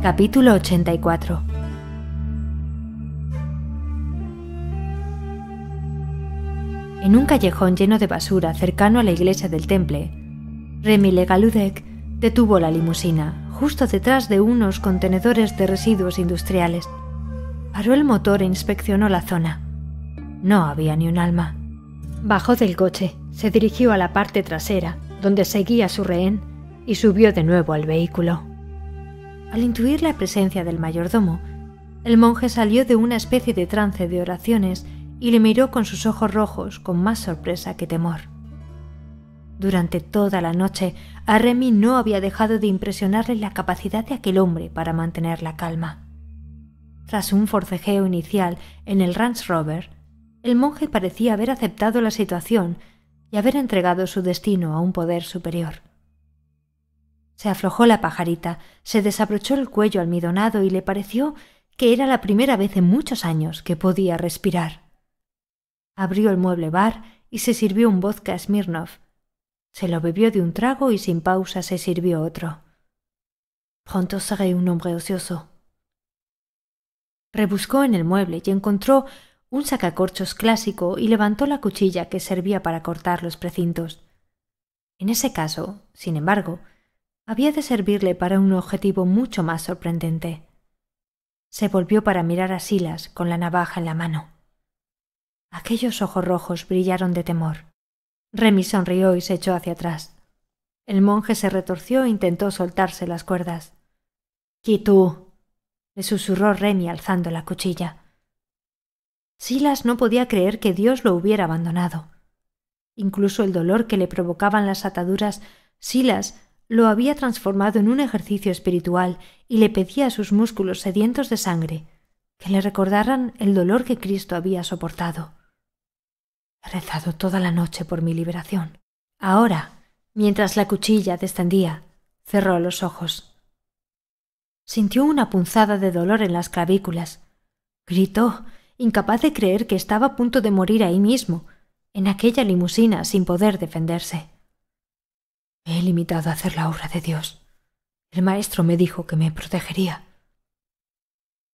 Capítulo 84 En un callejón lleno de basura cercano a la iglesia del temple, Remy Legaludek detuvo la limusina, justo detrás de unos contenedores de residuos industriales. Paró el motor e inspeccionó la zona. No había ni un alma. Bajó del coche, se dirigió a la parte trasera, donde seguía su rehén, y subió de nuevo al vehículo. Al intuir la presencia del mayordomo, el monje salió de una especie de trance de oraciones y le miró con sus ojos rojos con más sorpresa que temor. Durante toda la noche, a Remy no había dejado de impresionarle la capacidad de aquel hombre para mantener la calma. Tras un forcejeo inicial en el Ranch Rover, el monje parecía haber aceptado la situación y haber entregado su destino a un poder superior. Se aflojó la pajarita, se desabrochó el cuello almidonado y le pareció que era la primera vez en muchos años que podía respirar. Abrió el mueble bar y se sirvió un vodka Smirnov. Se lo bebió de un trago y sin pausa se sirvió otro. Pronto seré un hombre ocioso. Rebuscó en el mueble y encontró un sacacorchos clásico y levantó la cuchilla que servía para cortar los precintos. En ese caso, sin embargo, había de servirle para un objetivo mucho más sorprendente. Se volvió para mirar a Silas con la navaja en la mano. Aquellos ojos rojos brillaron de temor. Remy sonrió y se echó hacia atrás. El monje se retorció e intentó soltarse las cuerdas. —¡Quitú! le susurró Remy alzando la cuchilla. Silas no podía creer que Dios lo hubiera abandonado. Incluso el dolor que le provocaban las ataduras, Silas lo había transformado en un ejercicio espiritual y le pedía a sus músculos sedientos de sangre que le recordaran el dolor que Cristo había soportado. He rezado toda la noche por mi liberación. Ahora, mientras la cuchilla descendía, cerró los ojos. Sintió una punzada de dolor en las clavículas. Gritó, incapaz de creer que estaba a punto de morir ahí mismo, en aquella limusina sin poder defenderse he limitado a hacer la obra de Dios. El maestro me dijo que me protegería.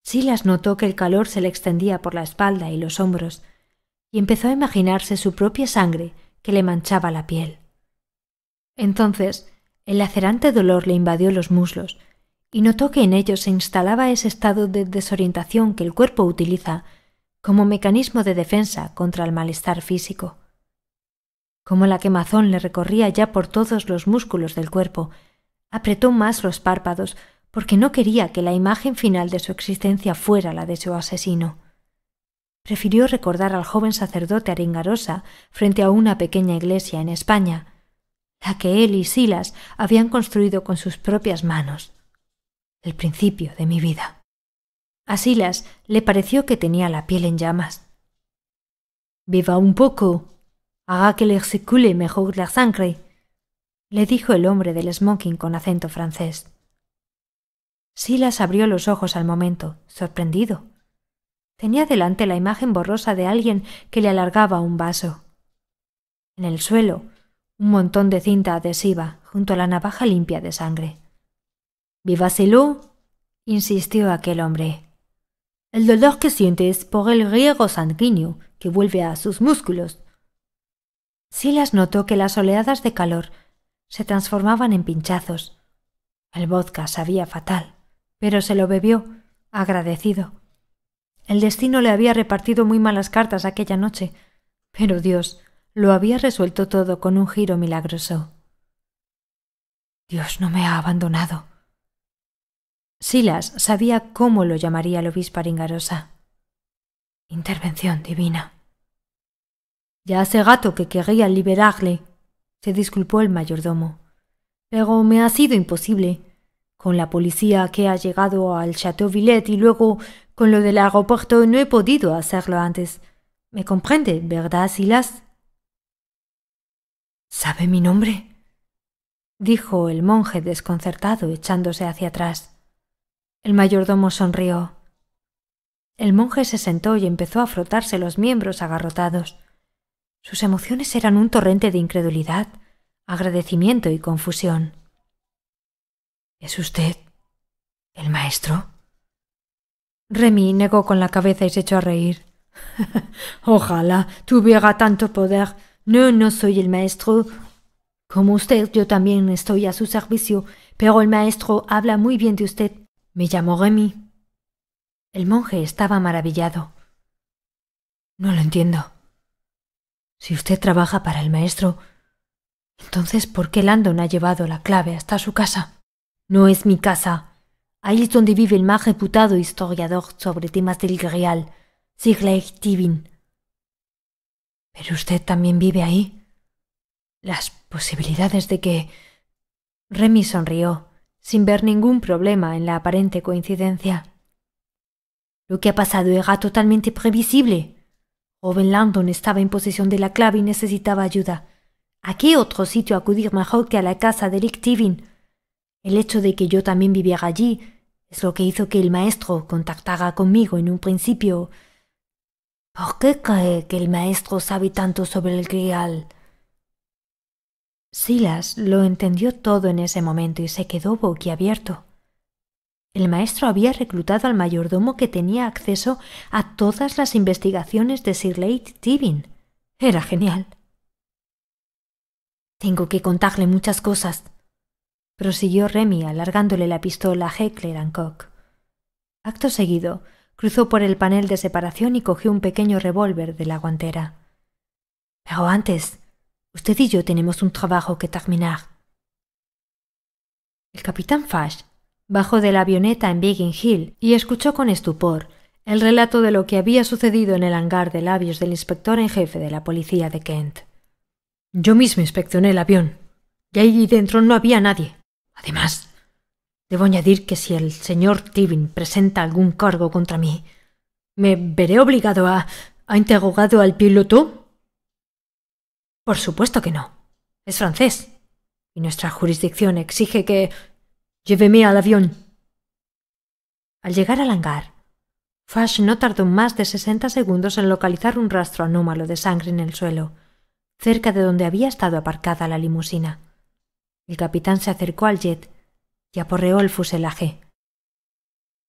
Silas notó que el calor se le extendía por la espalda y los hombros, y empezó a imaginarse su propia sangre que le manchaba la piel. Entonces, el lacerante dolor le invadió los muslos, y notó que en ellos se instalaba ese estado de desorientación que el cuerpo utiliza como mecanismo de defensa contra el malestar físico como la quemazón le recorría ya por todos los músculos del cuerpo, apretó más los párpados porque no quería que la imagen final de su existencia fuera la de su asesino. Prefirió recordar al joven sacerdote Aringarosa frente a una pequeña iglesia en España, la que él y Silas habían construido con sus propias manos. El principio de mi vida. A Silas le pareció que tenía la piel en llamas. Viva un poco, Haga que le circule mejor la sangre, le dijo el hombre del smoking con acento francés. Silas abrió los ojos al momento, sorprendido. Tenía delante la imagen borrosa de alguien que le alargaba un vaso. En el suelo, un montón de cinta adhesiva junto a la navaja limpia de sangre. Viva Silú, insistió aquel hombre. El dolor que sientes por el riego sanguíneo que vuelve a sus músculos Silas notó que las oleadas de calor se transformaban en pinchazos. El vodka sabía fatal, pero se lo bebió, agradecido. El destino le había repartido muy malas cartas aquella noche, pero Dios lo había resuelto todo con un giro milagroso. Dios no me ha abandonado. Silas sabía cómo lo llamaría el obispo Ringarosa. Intervención divina. Ya hace gato que quería liberarle, se disculpó el mayordomo. Pero me ha sido imposible. Con la policía que ha llegado al Chateau Villette y luego con lo del aeropuerto no he podido hacerlo antes. ¿Me comprende, verdad, Silas? ¿Sabe mi nombre? dijo el monje desconcertado, echándose hacia atrás. El mayordomo sonrió. El monje se sentó y empezó a frotarse los miembros agarrotados. Sus emociones eran un torrente de incredulidad, agradecimiento y confusión. ¿Es usted el maestro? Remy negó con la cabeza y se echó a reír. Ojalá tuviera tanto poder. No, no soy el maestro. Como usted, yo también estoy a su servicio, pero el maestro habla muy bien de usted. Me llamo Remy. El monje estaba maravillado. No lo entiendo. Si usted trabaja para el maestro, entonces ¿por qué Landon ha llevado la clave hasta su casa? No es mi casa. Ahí es donde vive el más reputado historiador sobre temas del Grial, Sigleich Tibin. Pero usted también vive ahí. Las posibilidades de que. Remy sonrió, sin ver ningún problema en la aparente coincidencia. Lo que ha pasado era totalmente previsible. Joven Landon estaba en posesión de la clave y necesitaba ayuda. ¿A qué otro sitio acudir mejor que a la casa de Rick Tivin? El hecho de que yo también viviera allí es lo que hizo que el maestro contactara conmigo en un principio. ¿Por qué cree que el maestro sabe tanto sobre el grial? Silas lo entendió todo en ese momento y se quedó boquiabierto. El maestro había reclutado al mayordomo que tenía acceso a todas las investigaciones de Sir Late Tivin. Era genial. Tengo que contarle muchas cosas, prosiguió Remy alargándole la pistola a Heckler Koch. Acto seguido, cruzó por el panel de separación y cogió un pequeño revólver de la guantera. Pero antes, usted y yo tenemos un trabajo que terminar. El capitán Fash Bajó de la avioneta en Biggin Hill y escuchó con estupor el relato de lo que había sucedido en el hangar de labios del inspector en jefe de la policía de Kent. Yo mismo inspeccioné el avión, y ahí dentro no había nadie. Además, debo añadir que si el señor Tivin presenta algún cargo contra mí, me veré obligado a. a interrogado al piloto. Por supuesto que no. Es francés. Y nuestra jurisdicción exige que Lléveme al avión. Al llegar al hangar, Fash no tardó más de sesenta segundos en localizar un rastro anómalo de sangre en el suelo, cerca de donde había estado aparcada la limusina. El capitán se acercó al jet y aporreó el fuselaje.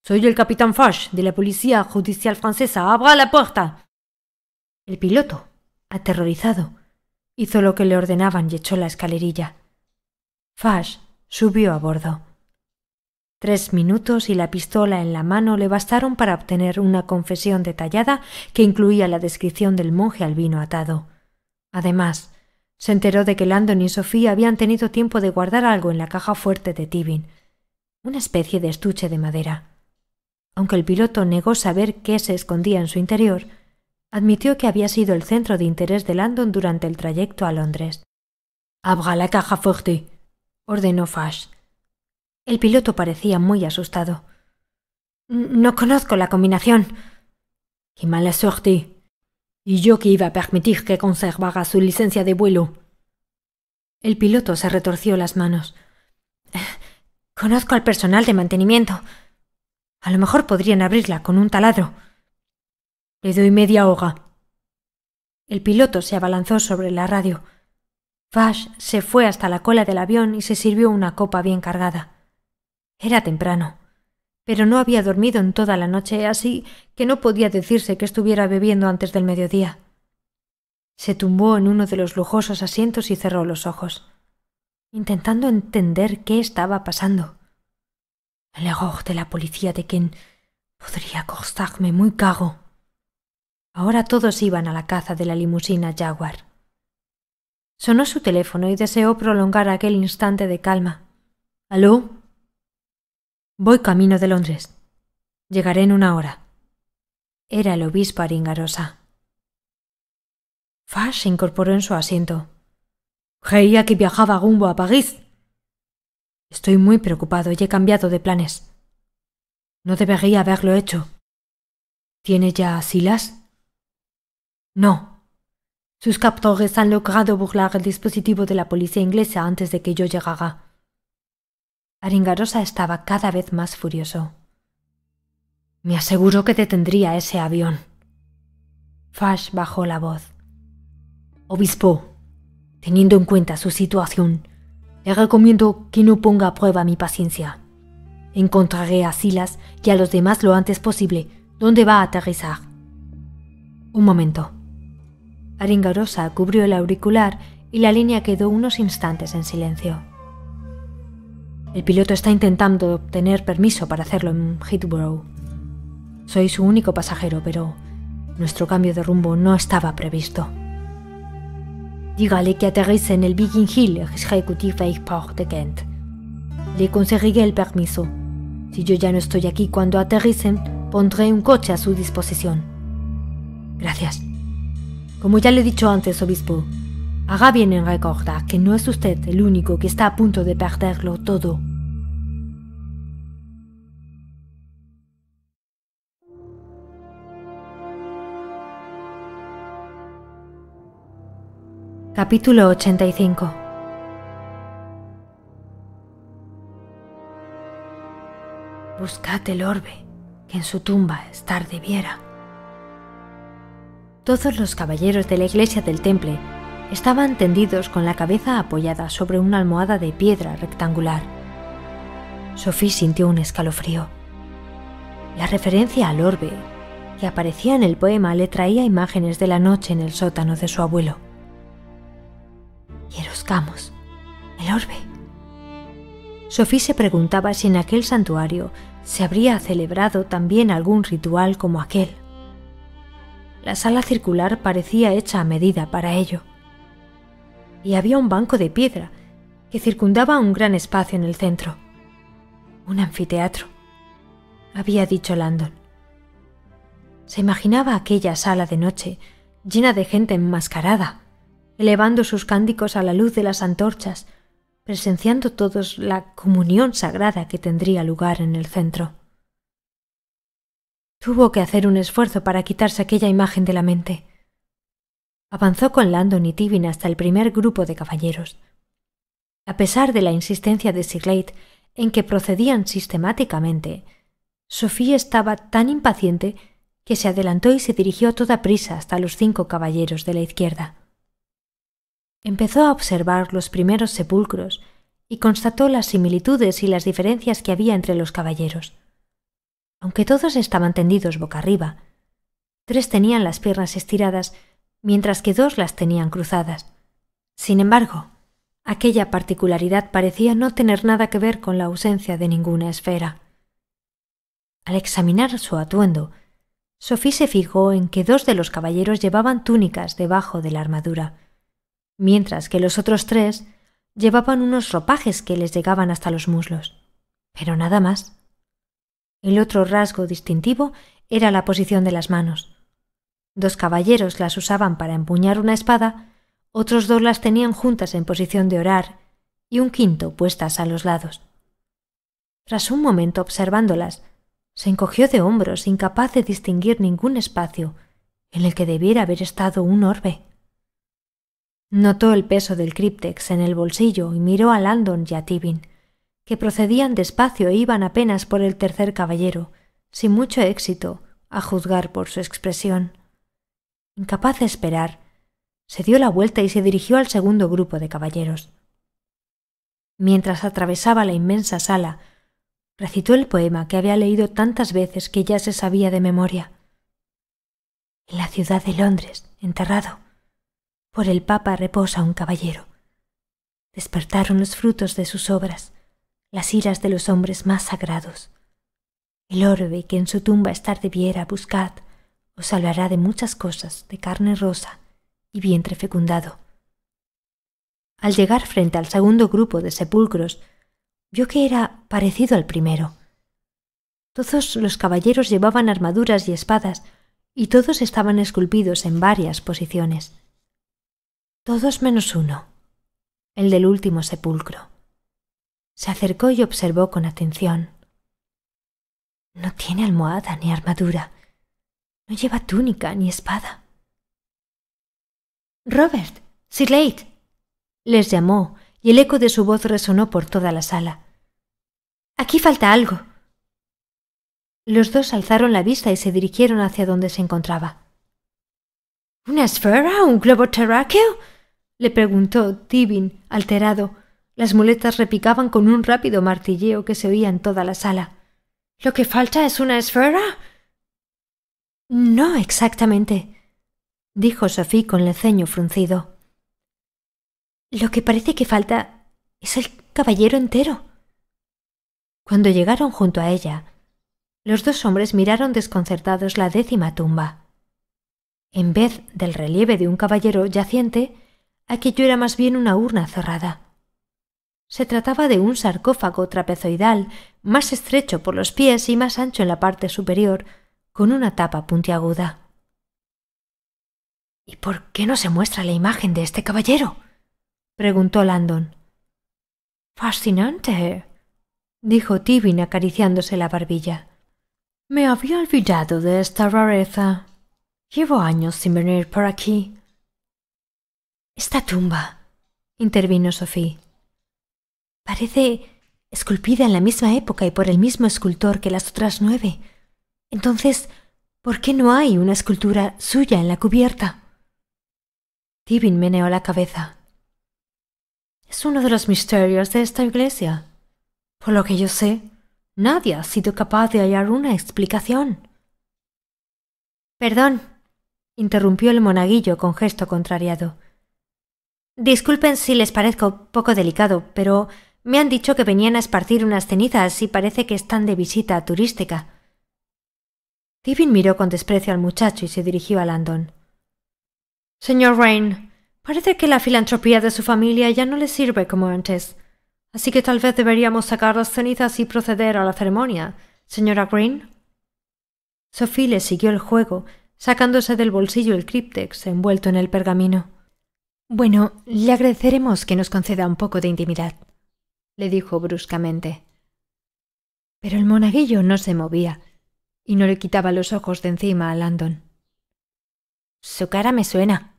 Soy el capitán Fash de la Policía Judicial Francesa. ¡Abra la puerta! El piloto, aterrorizado, hizo lo que le ordenaban y echó la escalerilla. Fash subió a bordo. Tres minutos y la pistola en la mano le bastaron para obtener una confesión detallada que incluía la descripción del monje al vino atado. Además, se enteró de que Landon y Sofía habían tenido tiempo de guardar algo en la caja fuerte de Tibin, una especie de estuche de madera. Aunque el piloto negó saber qué se escondía en su interior, admitió que había sido el centro de interés de Landon durante el trayecto a Londres. Abra la caja fuerte, ordenó Fash. El piloto parecía muy asustado. No conozco la combinación. ¡Qué mala suerte! Y yo que iba a permitir que conservara su licencia de vuelo. El piloto se retorció las manos. Conozco al personal de mantenimiento. A lo mejor podrían abrirla con un taladro. Le doy media hora. El piloto se abalanzó sobre la radio. Fash se fue hasta la cola del avión y se sirvió una copa bien cargada. Era temprano, pero no había dormido en toda la noche, así que no podía decirse que estuviera bebiendo antes del mediodía. Se tumbó en uno de los lujosos asientos y cerró los ojos, intentando entender qué estaba pasando. El error de la policía de quien podría costarme muy caro. Ahora todos iban a la caza de la limusina Jaguar. Sonó su teléfono y deseó prolongar aquel instante de calma. ¿Aló? Voy camino de Londres. Llegaré en una hora. Era el obispo Aringarosa. Fash se incorporó en su asiento. Creía que viajaba rumbo a París. Estoy muy preocupado y he cambiado de planes. No debería haberlo hecho. ¿Tiene ya Silas? No. Sus captores han logrado burlar el dispositivo de la policía inglesa antes de que yo llegara. Aringarosa estaba cada vez más furioso. Me aseguró que detendría ese avión. Fash bajó la voz. Obispo, teniendo en cuenta su situación, le recomiendo que no ponga a prueba mi paciencia. Encontraré a Silas y a los demás lo antes posible. ¿Dónde va a aterrizar? Un momento. Aringarosa cubrió el auricular y la línea quedó unos instantes en silencio. El piloto está intentando obtener permiso para hacerlo en Heathrow. Soy su único pasajero, pero nuestro cambio de rumbo no estaba previsto. Dígale que aterrice en el Viking Hill Executive Airport de Kent. Le conseguiré el permiso. Si yo ya no estoy aquí cuando aterricen, pondré un coche a su disposición. Gracias. Como ya le he dicho antes, obispo, Haga bien en recordar que no es usted el único que está a punto de perderlo todo. Capítulo 85 Buscad el orbe, que en su tumba estar debiera. Todos los caballeros de la iglesia del temple Estaban tendidos con la cabeza apoyada sobre una almohada de piedra rectangular. Sophie sintió un escalofrío. La referencia al orbe que aparecía en el poema le traía imágenes de la noche en el sótano de su abuelo. Hieroscamos, el orbe. Sophie se preguntaba si en aquel santuario se habría celebrado también algún ritual como aquel. La sala circular parecía hecha a medida para ello y había un banco de piedra que circundaba un gran espacio en el centro. Un anfiteatro, había dicho Landon. Se imaginaba aquella sala de noche llena de gente enmascarada, elevando sus cándicos a la luz de las antorchas, presenciando todos la comunión sagrada que tendría lugar en el centro. Tuvo que hacer un esfuerzo para quitarse aquella imagen de la mente avanzó con Landon y Tibin hasta el primer grupo de caballeros. A pesar de la insistencia de Siglate en que procedían sistemáticamente, Sofía estaba tan impaciente que se adelantó y se dirigió a toda prisa hasta los cinco caballeros de la izquierda. Empezó a observar los primeros sepulcros y constató las similitudes y las diferencias que había entre los caballeros. Aunque todos estaban tendidos boca arriba, tres tenían las piernas estiradas mientras que dos las tenían cruzadas. Sin embargo, aquella particularidad parecía no tener nada que ver con la ausencia de ninguna esfera. Al examinar su atuendo, Sophie se fijó en que dos de los caballeros llevaban túnicas debajo de la armadura, mientras que los otros tres llevaban unos ropajes que les llegaban hasta los muslos. Pero nada más. El otro rasgo distintivo era la posición de las manos. Dos caballeros las usaban para empuñar una espada, otros dos las tenían juntas en posición de orar, y un quinto puestas a los lados. Tras un momento observándolas, se encogió de hombros, incapaz de distinguir ningún espacio en el que debiera haber estado un orbe. Notó el peso del criptex en el bolsillo y miró a Landon y a Tibin, que procedían despacio e iban apenas por el tercer caballero, sin mucho éxito, a juzgar por su expresión. Incapaz de esperar, se dio la vuelta y se dirigió al segundo grupo de caballeros. Mientras atravesaba la inmensa sala, recitó el poema que había leído tantas veces que ya se sabía de memoria. En la ciudad de Londres, enterrado, por el Papa reposa un caballero. Despertaron los frutos de sus obras, las iras de los hombres más sagrados. El orbe que en su tumba estar debiera, buscad, os hablará de muchas cosas de carne rosa y vientre fecundado. Al llegar frente al segundo grupo de sepulcros, vio que era parecido al primero. Todos los caballeros llevaban armaduras y espadas, y todos estaban esculpidos en varias posiciones. Todos menos uno, el del último sepulcro. Se acercó y observó con atención. No tiene almohada ni armadura, no lleva túnica ni espada. Robert. Sir Late. les llamó, y el eco de su voz resonó por toda la sala. Aquí falta algo. Los dos alzaron la vista y se dirigieron hacia donde se encontraba. ¿Una esfera? ¿Un globo terráqueo? le preguntó Tibin, alterado. Las muletas repicaban con un rápido martilleo que se oía en toda la sala. ¿Lo que falta es una esfera? No exactamente, dijo Sophie con el ceño fruncido. Lo que parece que falta es el caballero entero. Cuando llegaron junto a ella, los dos hombres miraron desconcertados la décima tumba. En vez del relieve de un caballero yaciente, aquello era más bien una urna cerrada. Se trataba de un sarcófago trapezoidal, más estrecho por los pies y más ancho en la parte superior, con una tapa puntiaguda. ¿Y por qué no se muestra la imagen de este caballero? preguntó Landon. Fascinante, dijo Tibin acariciándose la barbilla. Me había olvidado de esta rareza. Llevo años sin venir por aquí. Esta tumba, intervino Sophie. Parece esculpida en la misma época y por el mismo escultor que las otras nueve. Entonces, ¿por qué no hay una escultura suya en la cubierta? Tibin meneó la cabeza. Es uno de los misterios de esta iglesia. Por lo que yo sé, nadie ha sido capaz de hallar una explicación. Perdón, interrumpió el monaguillo con gesto contrariado. Disculpen si les parezco poco delicado, pero me han dicho que venían a esparcir unas cenizas y parece que están de visita turística. Tiffin miró con desprecio al muchacho y se dirigió a Landon. Señor Rain, parece que la filantropía de su familia ya no le sirve como antes, así que tal vez deberíamos sacar las cenizas y proceder a la ceremonia, señora Green. Sophie le siguió el juego, sacándose del bolsillo el críptex envuelto en el pergamino. Bueno, le agradeceremos que nos conceda un poco de intimidad, le dijo bruscamente. Pero el monaguillo no se movía, y no le quitaba los ojos de encima a Landon. Su cara me suena.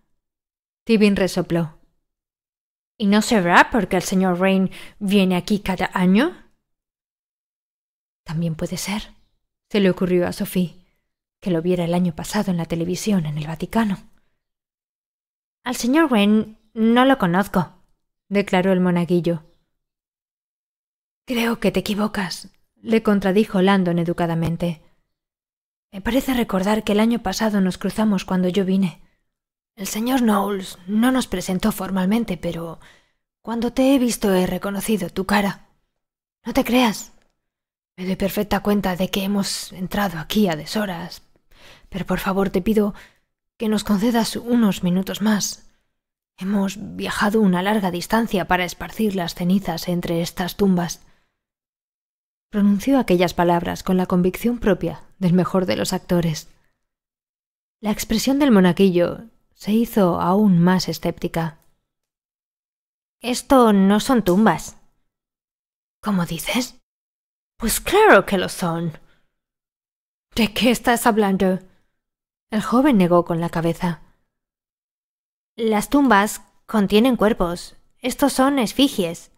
Tibin resopló. ¿Y no será porque el señor Rain viene aquí cada año? También puede ser, se le ocurrió a Sophie, que lo viera el año pasado en la televisión en el Vaticano. Al señor Rain no lo conozco, declaró el monaguillo. Creo que te equivocas, le contradijo Landon educadamente. Me parece recordar que el año pasado nos cruzamos cuando yo vine. El señor Knowles no nos presentó formalmente, pero cuando te he visto he reconocido tu cara. No te creas. Me doy perfecta cuenta de que hemos entrado aquí a deshoras, pero por favor te pido que nos concedas unos minutos más. Hemos viajado una larga distancia para esparcir las cenizas entre estas tumbas pronunció aquellas palabras con la convicción propia del mejor de los actores. La expresión del monaquillo se hizo aún más escéptica. Esto no son tumbas. ¿Cómo dices? Pues claro que lo son. ¿De qué estás hablando? El joven negó con la cabeza. Las tumbas contienen cuerpos. Estos son esfigies.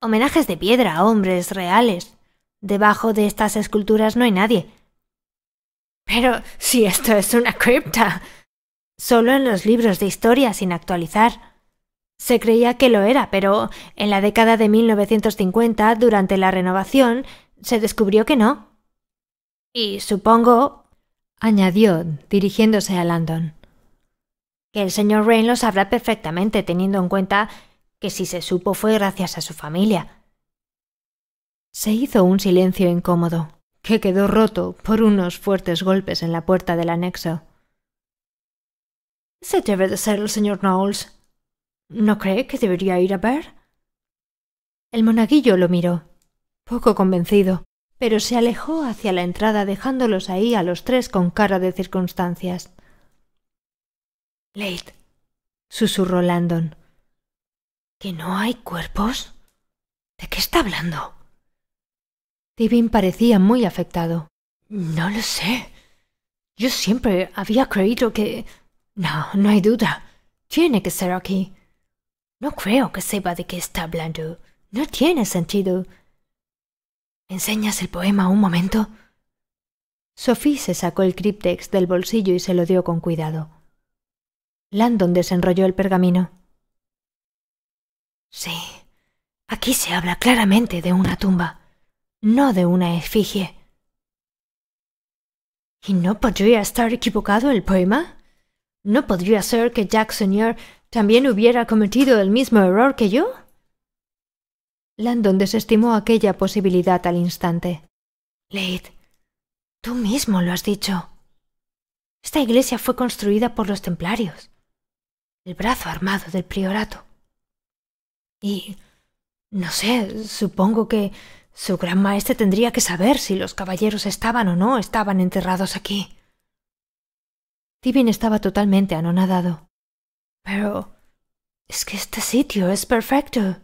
Homenajes de piedra a hombres reales. Debajo de estas esculturas no hay nadie. Pero si esto es una cripta. Solo en los libros de historia sin actualizar. Se creía que lo era, pero en la década de 1950, durante la renovación, se descubrió que no. Y supongo, añadió, dirigiéndose a Landon, que el señor Rain lo sabrá perfectamente, teniendo en cuenta que si se supo fue gracias a su familia. Se hizo un silencio incómodo, que quedó roto por unos fuertes golpes en la puerta del anexo. Se debe de ser el señor Knowles. ¿No cree que debería ir a ver? El monaguillo lo miró, poco convencido, pero se alejó hacia la entrada dejándolos ahí a los tres con cara de circunstancias. Late, susurró Landon. ¿Que no hay cuerpos? ¿De qué está hablando? parecía muy afectado. No lo sé. Yo siempre había creído que... No, no hay duda. Tiene que ser aquí. No creo que sepa de qué está hablando. No tiene sentido. ¿Enseñas el poema un momento? Sophie se sacó el criptex del bolsillo y se lo dio con cuidado. Landon desenrolló el pergamino. Sí, aquí se habla claramente de una tumba no de una efigie. ¿Y no podría estar equivocado el poema? ¿No podría ser que Jack Señor también hubiera cometido el mismo error que yo? Landon desestimó aquella posibilidad al instante. Leid, tú mismo lo has dicho. Esta iglesia fue construida por los templarios, el brazo armado del priorato. Y, no sé, supongo que su gran maestre tendría que saber si los caballeros estaban o no estaban enterrados aquí. Tibin estaba totalmente anonadado. Pero. es que este sitio es perfecto.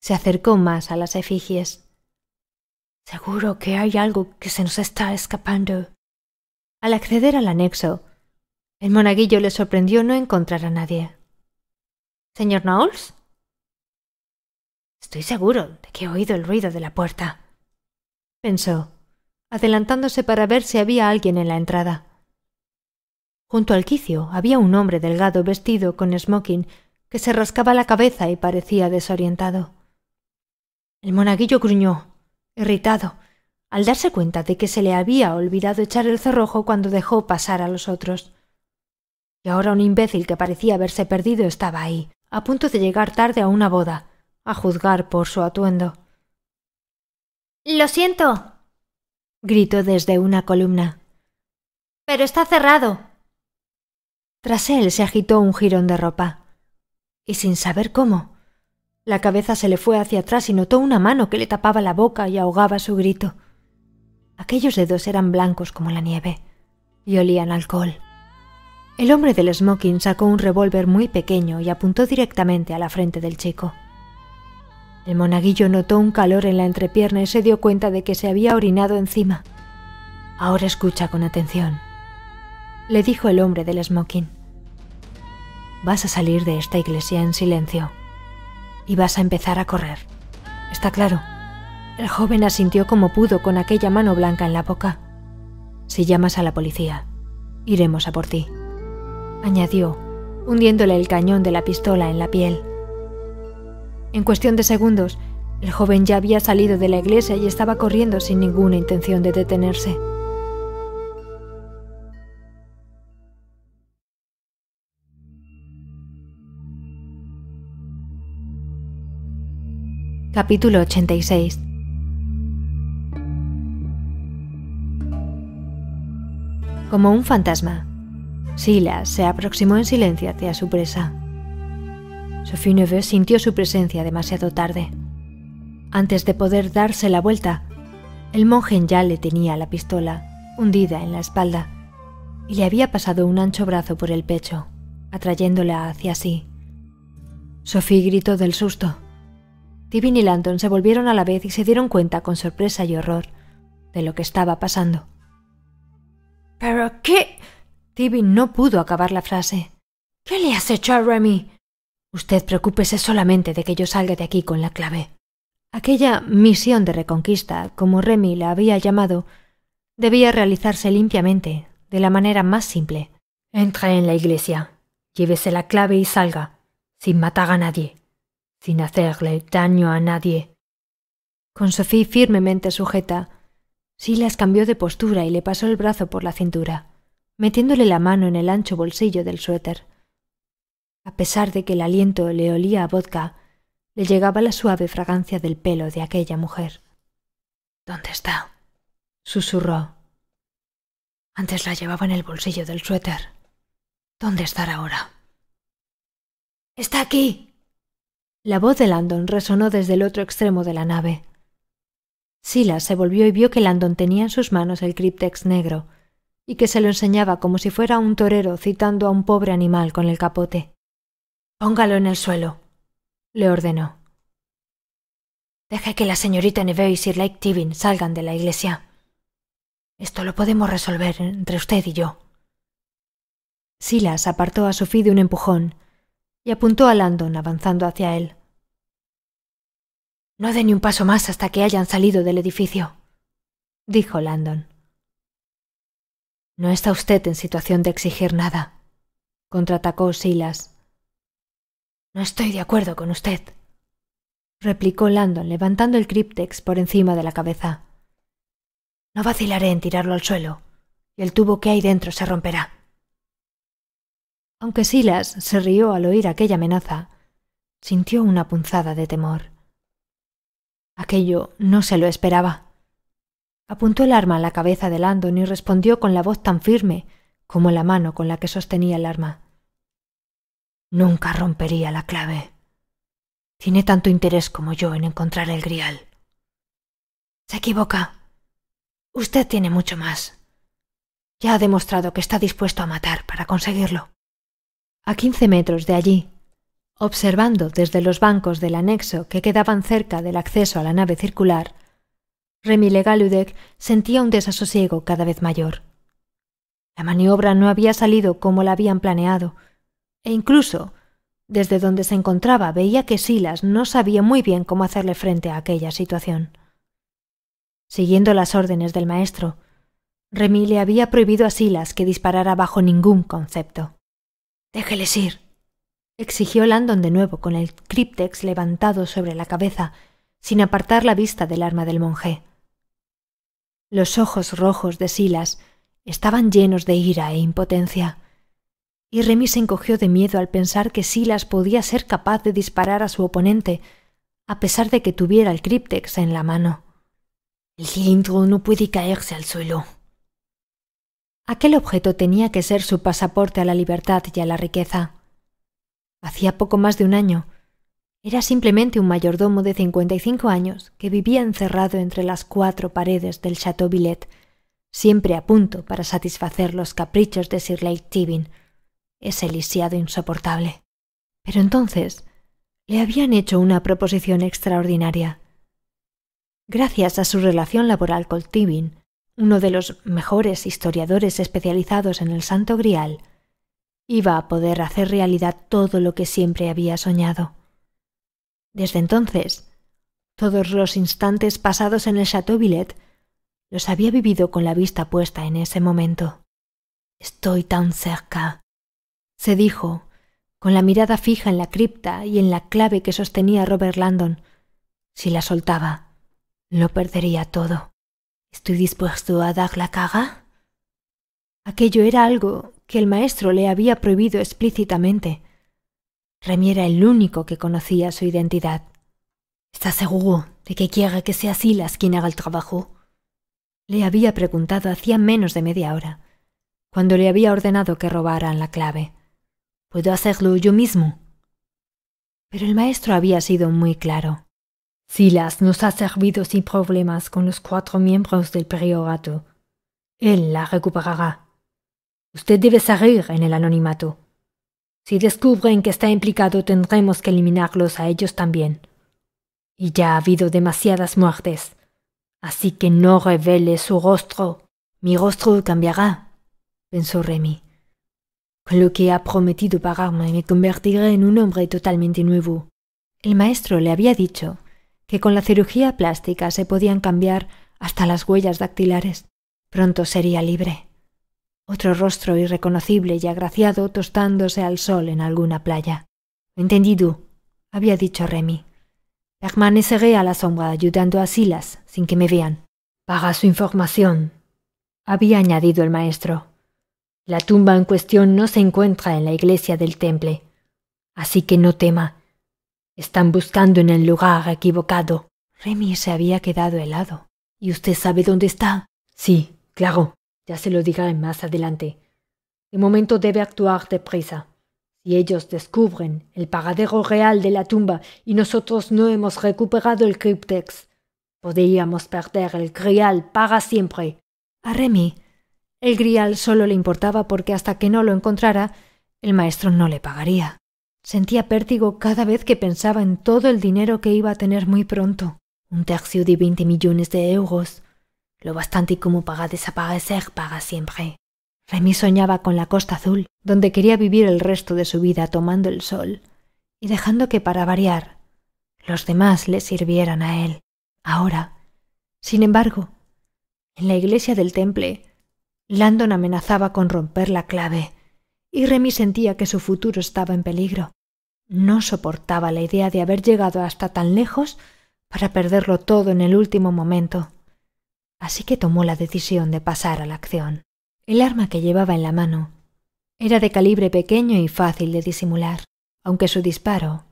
Se acercó más a las efigies. Seguro que hay algo que se nos está escapando. Al acceder al anexo, el monaguillo le sorprendió no encontrar a nadie. Señor Knowles, Estoy seguro de que he oído el ruido de la puerta. pensó, adelantándose para ver si había alguien en la entrada. Junto al quicio había un hombre delgado vestido con smoking que se rascaba la cabeza y parecía desorientado. El monaguillo gruñó, irritado, al darse cuenta de que se le había olvidado echar el cerrojo cuando dejó pasar a los otros. Y ahora un imbécil que parecía haberse perdido estaba ahí, a punto de llegar tarde a una boda, a juzgar por su atuendo. Lo siento, gritó desde una columna. Pero está cerrado. Tras él se agitó un jirón de ropa. Y sin saber cómo, la cabeza se le fue hacia atrás y notó una mano que le tapaba la boca y ahogaba su grito. Aquellos dedos eran blancos como la nieve y olían alcohol. El hombre del smoking sacó un revólver muy pequeño y apuntó directamente a la frente del chico. El monaguillo notó un calor en la entrepierna y se dio cuenta de que se había orinado encima. Ahora escucha con atención, le dijo el hombre del smoking. Vas a salir de esta iglesia en silencio y vas a empezar a correr. ¿Está claro? El joven asintió como pudo con aquella mano blanca en la boca. Si llamas a la policía, iremos a por ti, añadió, hundiéndole el cañón de la pistola en la piel. En cuestión de segundos, el joven ya había salido de la iglesia y estaba corriendo sin ninguna intención de detenerse. Capítulo 86 Como un fantasma, Silas se aproximó en silencio hacia su presa. Sophie Neuve sintió su presencia demasiado tarde. Antes de poder darse la vuelta, el monje ya le tenía la pistola hundida en la espalda y le había pasado un ancho brazo por el pecho, atrayéndola hacia sí. Sophie gritó del susto. Tibin y Landon se volvieron a la vez y se dieron cuenta con sorpresa y horror de lo que estaba pasando. ¿Pero qué? Tibin no pudo acabar la frase. ¿Qué le has hecho a Remy? Usted preocúpese solamente de que yo salga de aquí con la clave. Aquella misión de reconquista, como Remy la había llamado, debía realizarse limpiamente, de la manera más simple. Entra en la iglesia, llévese la clave y salga, sin matar a nadie, sin hacerle daño a nadie. Con Sophie firmemente sujeta, Silas cambió de postura y le pasó el brazo por la cintura, metiéndole la mano en el ancho bolsillo del suéter. A pesar de que el aliento le olía a vodka, le llegaba la suave fragancia del pelo de aquella mujer. ¿Dónde está? susurró. Antes la llevaba en el bolsillo del suéter. ¿Dónde estará ahora? Está aquí. La voz de Landon resonó desde el otro extremo de la nave. Sila se volvió y vio que Landon tenía en sus manos el criptex negro y que se lo enseñaba como si fuera un torero citando a un pobre animal con el capote. Póngalo en el suelo, le ordenó. Deje que la señorita Neveu y Sir Lake Tivin salgan de la iglesia. Esto lo podemos resolver entre usted y yo. Silas apartó a Sophie de un empujón y apuntó a Landon avanzando hacia él. No dé ni un paso más hasta que hayan salido del edificio, dijo Landon. No está usted en situación de exigir nada, contraatacó Silas. No estoy de acuerdo con usted, replicó Landon, levantando el críptex por encima de la cabeza. No vacilaré en tirarlo al suelo, y el tubo que hay dentro se romperá. Aunque Silas se rió al oír aquella amenaza, sintió una punzada de temor. Aquello no se lo esperaba. Apuntó el arma a la cabeza de Landon y respondió con la voz tan firme como la mano con la que sostenía el arma. Nunca rompería la clave. Tiene tanto interés como yo en encontrar el grial. Se equivoca. Usted tiene mucho más. Ya ha demostrado que está dispuesto a matar para conseguirlo. A quince metros de allí, observando desde los bancos del anexo que quedaban cerca del acceso a la nave circular, Remile Legaludek sentía un desasosiego cada vez mayor. La maniobra no había salido como la habían planeado, e incluso, desde donde se encontraba, veía que Silas no sabía muy bien cómo hacerle frente a aquella situación. Siguiendo las órdenes del maestro, Remy le había prohibido a Silas que disparara bajo ningún concepto. Déjeles ir, exigió Landon de nuevo con el críptex levantado sobre la cabeza, sin apartar la vista del arma del monje. Los ojos rojos de Silas estaban llenos de ira e impotencia y Remy se encogió de miedo al pensar que Silas podía ser capaz de disparar a su oponente, a pesar de que tuviera el criptex en la mano. El cilindro no puede caerse al suelo. Aquel objeto tenía que ser su pasaporte a la libertad y a la riqueza. Hacía poco más de un año. Era simplemente un mayordomo de cincuenta y cinco años que vivía encerrado entre las cuatro paredes del Chateau Billet, siempre a punto para satisfacer los caprichos de Sir Lake ese lisiado insoportable. Pero entonces le habían hecho una proposición extraordinaria. Gracias a su relación laboral con Tibin, uno de los mejores historiadores especializados en el Santo Grial, iba a poder hacer realidad todo lo que siempre había soñado. Desde entonces, todos los instantes pasados en el Chateau Villette los había vivido con la vista puesta en ese momento. Estoy tan cerca, se dijo, con la mirada fija en la cripta y en la clave que sostenía Robert Landon. Si la soltaba, lo perdería todo. ¿Estoy dispuesto a dar la caga? Aquello era algo que el maestro le había prohibido explícitamente. Remy era el único que conocía su identidad. ¿Estás seguro de que quiera que sea Silas quien haga el trabajo? Le había preguntado hacía menos de media hora, cuando le había ordenado que robaran la clave. Puedo hacerlo yo mismo. Pero el maestro había sido muy claro. Silas nos ha servido sin problemas con los cuatro miembros del priorato. Él la recuperará. Usted debe salir en el anonimato. Si descubren que está implicado tendremos que eliminarlos a ellos también. Y ya ha habido demasiadas muertes. Así que no revele su rostro. Mi rostro cambiará, pensó Remy. Con lo que ha prometido pagarme me convertiré en un hombre totalmente nuevo. El maestro le había dicho que con la cirugía plástica se podían cambiar hasta las huellas dactilares. Pronto sería libre. Otro rostro irreconocible y agraciado tostándose al sol en alguna playa. Entendido, había dicho Remy. Permaneceré a la sombra ayudando a Silas sin que me vean. Para su información, había añadido el maestro. La tumba en cuestión no se encuentra en la iglesia del temple, así que no tema. Están buscando en el lugar equivocado. Remy se había quedado helado. ¿Y usted sabe dónde está? Sí, claro. Ya se lo diré más adelante. De momento debe actuar deprisa. Si ellos descubren el paradero real de la tumba y nosotros no hemos recuperado el cryptex, podríamos perder el crial para siempre. A Remy el grial solo le importaba porque hasta que no lo encontrara, el maestro no le pagaría. Sentía pértigo cada vez que pensaba en todo el dinero que iba a tener muy pronto. Un tercio de veinte millones de euros. Lo bastante como para desaparecer para siempre. Remy soñaba con la Costa Azul, donde quería vivir el resto de su vida tomando el sol y dejando que para variar los demás le sirvieran a él. Ahora, sin embargo, en la iglesia del temple, Landon amenazaba con romper la clave, y Remy sentía que su futuro estaba en peligro. No soportaba la idea de haber llegado hasta tan lejos para perderlo todo en el último momento. Así que tomó la decisión de pasar a la acción. El arma que llevaba en la mano era de calibre pequeño y fácil de disimular, aunque su disparo,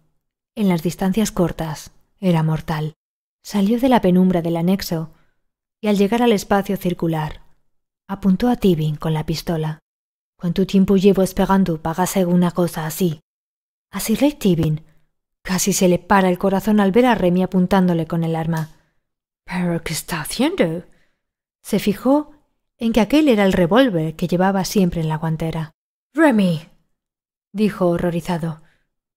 en las distancias cortas, era mortal. Salió de la penumbra del anexo y al llegar al espacio circular apuntó a Tibin con la pistola. ¿Cuánto tiempo llevo esperando pagase una cosa así? Así Rey Tibin. Casi se le para el corazón al ver a Remy apuntándole con el arma. ¿Pero qué está haciendo? Se fijó en que aquel era el revólver que llevaba siempre en la guantera. Remy, dijo horrorizado.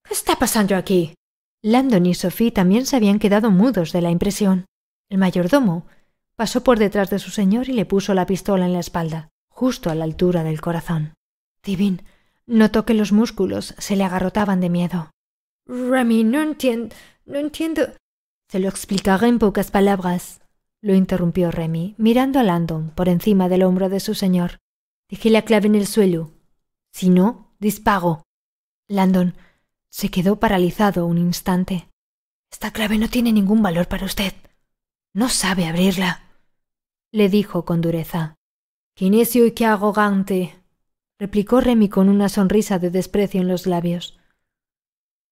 ¿Qué está pasando aquí? Landon y Sophie también se habían quedado mudos de la impresión. El mayordomo Pasó por detrás de su señor y le puso la pistola en la espalda, justo a la altura del corazón. Divin notó que los músculos se le agarrotaban de miedo. Remy, no entiendo, no entiendo. Se lo explicaré en pocas palabras, lo interrumpió Remy, mirando a Landon por encima del hombro de su señor. Dejé la clave en el suelo. Si no, dispago. Landon se quedó paralizado un instante. Esta clave no tiene ningún valor para usted. No sabe abrirla le dijo con dureza. ¿Quién necio y qué arrogante! replicó Remy con una sonrisa de desprecio en los labios.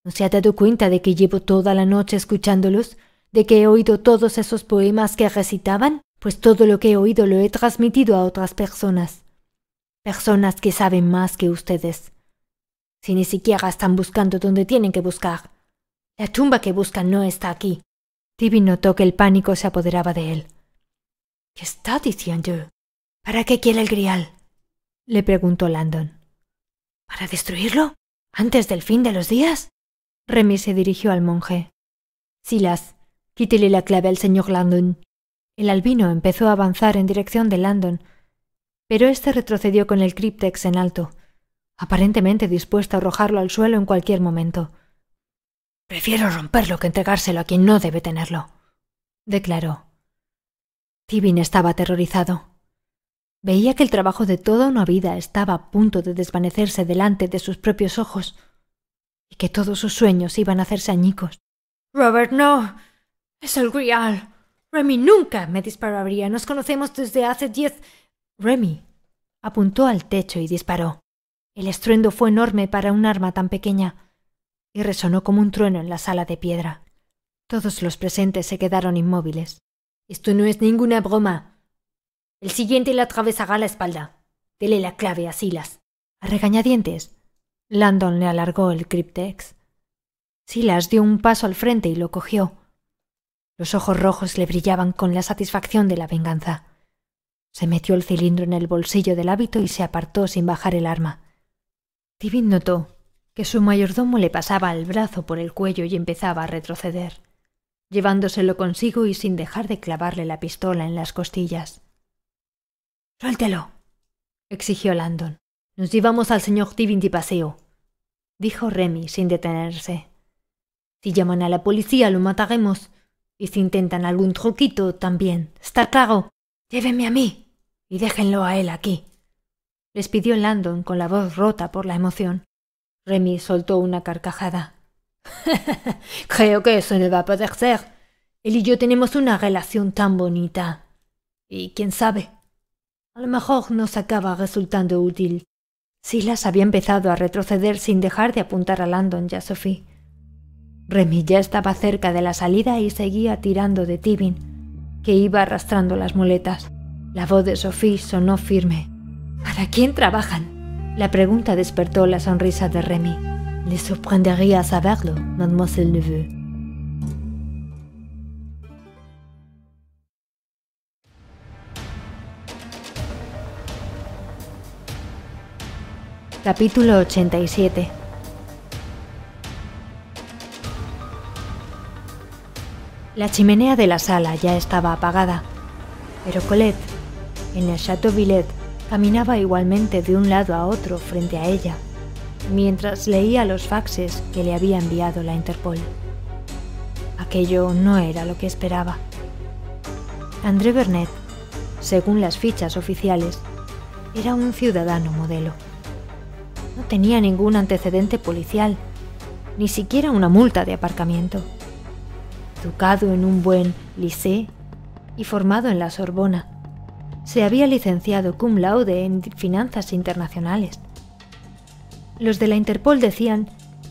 ¿No se ha dado cuenta de que llevo toda la noche escuchándolos? ¿De que he oído todos esos poemas que recitaban? Pues todo lo que he oído lo he transmitido a otras personas. Personas que saben más que ustedes. Si ni siquiera están buscando donde tienen que buscar. La tumba que buscan no está aquí. Tibby notó que el pánico se apoderaba de él. ¿Qué está diciendo? ¿Para qué quiere el grial? le preguntó Landon. ¿Para destruirlo? ¿Antes del fin de los días? Remy se dirigió al monje. Silas, quítele la clave al señor Landon. El albino empezó a avanzar en dirección de Landon, pero éste retrocedió con el cryptex en alto, aparentemente dispuesto a arrojarlo al suelo en cualquier momento. Prefiero romperlo que entregárselo a quien no debe tenerlo, declaró. Tibin estaba aterrorizado. Veía que el trabajo de toda una vida estaba a punto de desvanecerse delante de sus propios ojos y que todos sus sueños iban a hacerse añicos. Robert, no. Es el Grial. Remy nunca me dispararía. Nos conocemos desde hace diez. Remy apuntó al techo y disparó. El estruendo fue enorme para un arma tan pequeña y resonó como un trueno en la sala de piedra. Todos los presentes se quedaron inmóviles. Esto no es ninguna broma. El siguiente le atravesará la espalda. Dele la clave a Silas. A regañadientes. Landon le alargó el cryptex. Silas dio un paso al frente y lo cogió. Los ojos rojos le brillaban con la satisfacción de la venganza. Se metió el cilindro en el bolsillo del hábito y se apartó sin bajar el arma. Divin notó que su mayordomo le pasaba el brazo por el cuello y empezaba a retroceder llevándoselo consigo y sin dejar de clavarle la pistola en las costillas. Suéltelo, exigió Landon. Nos llevamos al señor Tivin paseo, dijo Remy sin detenerse. Si llaman a la policía lo mataremos, y si intentan algún truquito también, está claro. Llévenme a mí y déjenlo a él aquí. Les pidió Landon con la voz rota por la emoción. Remy soltó una carcajada. Creo que eso no va a poder ser. Él y yo tenemos una relación tan bonita. Y quién sabe, a lo mejor nos acaba resultando útil. Silas había empezado a retroceder sin dejar de apuntar a Landon y a Sophie. Remy ya estaba cerca de la salida y seguía tirando de Tibin, que iba arrastrando las muletas. La voz de Sophie sonó firme. ¿Para quién trabajan? La pregunta despertó la sonrisa de Remy. Le sorprendería saberlo, mademoiselle Neveu. Capítulo 87 La chimenea de la sala ya estaba apagada, pero Colette, en el Chateau Villette, caminaba igualmente de un lado a otro frente a ella mientras leía los faxes que le había enviado la Interpol. Aquello no era lo que esperaba. André Bernet, según las fichas oficiales, era un ciudadano modelo. No tenía ningún antecedente policial, ni siquiera una multa de aparcamiento. Educado en un buen lycée y formado en la Sorbona, se había licenciado cum laude en finanzas internacionales los de la Interpol decían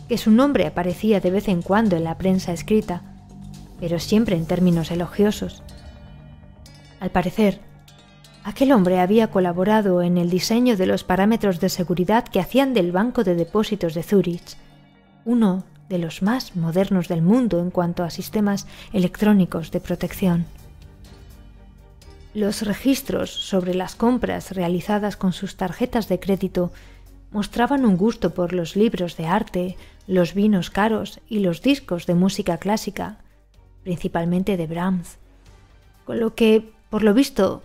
que su nombre aparecía de vez en cuando en la prensa escrita, pero siempre en términos elogiosos. Al parecer, aquel hombre había colaborado en el diseño de los parámetros de seguridad que hacían del Banco de Depósitos de Zurich, uno de los más modernos del mundo en cuanto a sistemas electrónicos de protección. Los registros sobre las compras realizadas con sus tarjetas de crédito mostraban un gusto por los libros de arte, los vinos caros y los discos de música clásica, principalmente de Brahms, con lo que, por lo visto,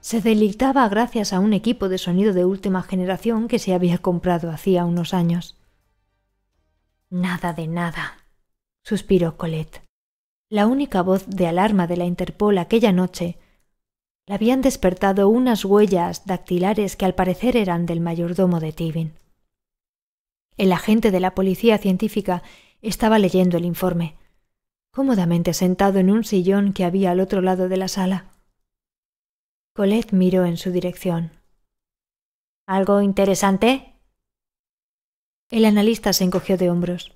se deleitaba gracias a un equipo de sonido de última generación que se había comprado hacía unos años. Nada de nada, suspiró Colette. La única voz de alarma de la Interpol aquella noche le habían despertado unas huellas dactilares que al parecer eran del mayordomo de Tibin. El agente de la policía científica estaba leyendo el informe, cómodamente sentado en un sillón que había al otro lado de la sala. Colette miró en su dirección. ¿Algo interesante? El analista se encogió de hombros.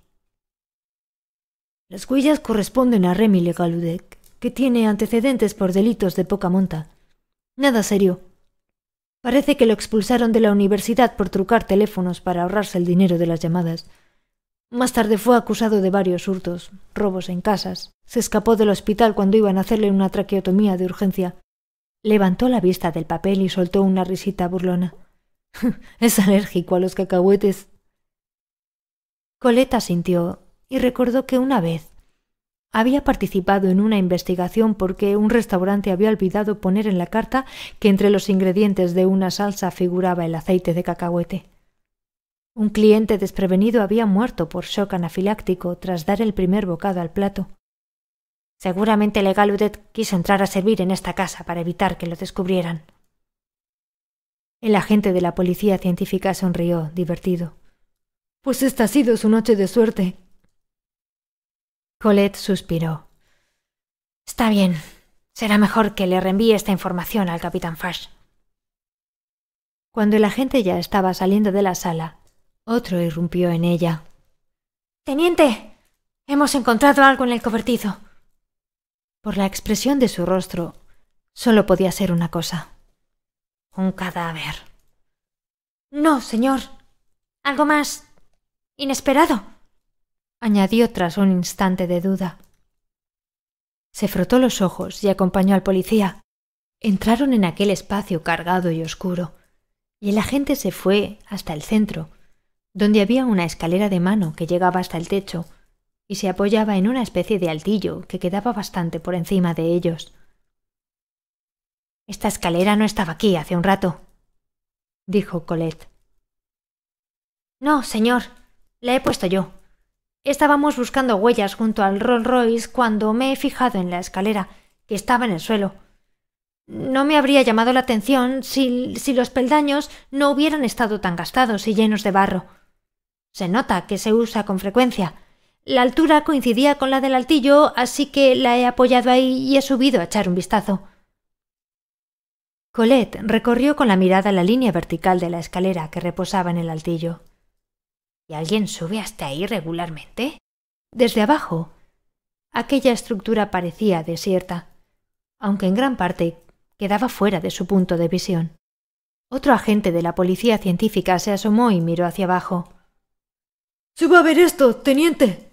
Las huellas corresponden a Remy Legaludek, que tiene antecedentes por delitos de poca monta. Nada serio. Parece que lo expulsaron de la universidad por trucar teléfonos para ahorrarse el dinero de las llamadas. Más tarde fue acusado de varios hurtos, robos en casas. Se escapó del hospital cuando iban a hacerle una traqueotomía de urgencia. Levantó la vista del papel y soltó una risita burlona. es alérgico a los cacahuetes. Coleta sintió y recordó que una vez había participado en una investigación porque un restaurante había olvidado poner en la carta que entre los ingredientes de una salsa figuraba el aceite de cacahuete. Un cliente desprevenido había muerto por shock anafiláctico tras dar el primer bocado al plato. Seguramente Legaludet quiso entrar a servir en esta casa para evitar que lo descubrieran. El agente de la policía científica sonrió, divertido. Pues esta ha sido su noche de suerte. Colette suspiró. Está bien. Será mejor que le reenvíe esta información al capitán Fash. Cuando el agente ya estaba saliendo de la sala, otro irrumpió en ella. Teniente. Hemos encontrado algo en el cobertizo. Por la expresión de su rostro, solo podía ser una cosa. Un cadáver. No, señor. Algo más inesperado añadió tras un instante de duda. Se frotó los ojos y acompañó al policía. Entraron en aquel espacio cargado y oscuro, y el agente se fue hasta el centro, donde había una escalera de mano que llegaba hasta el techo y se apoyaba en una especie de altillo que quedaba bastante por encima de ellos. Esta escalera no estaba aquí hace un rato, dijo Colette. No, señor, la he puesto yo, Estábamos buscando huellas junto al Rolls Royce cuando me he fijado en la escalera, que estaba en el suelo. No me habría llamado la atención si, si los peldaños no hubieran estado tan gastados y llenos de barro. Se nota que se usa con frecuencia. La altura coincidía con la del altillo, así que la he apoyado ahí y he subido a echar un vistazo. Colette recorrió con la mirada la línea vertical de la escalera que reposaba en el altillo. ¿Y alguien sube hasta ahí regularmente? Desde abajo. Aquella estructura parecía desierta, aunque en gran parte quedaba fuera de su punto de visión. Otro agente de la policía científica se asomó y miró hacia abajo. Suba a ver esto, teniente.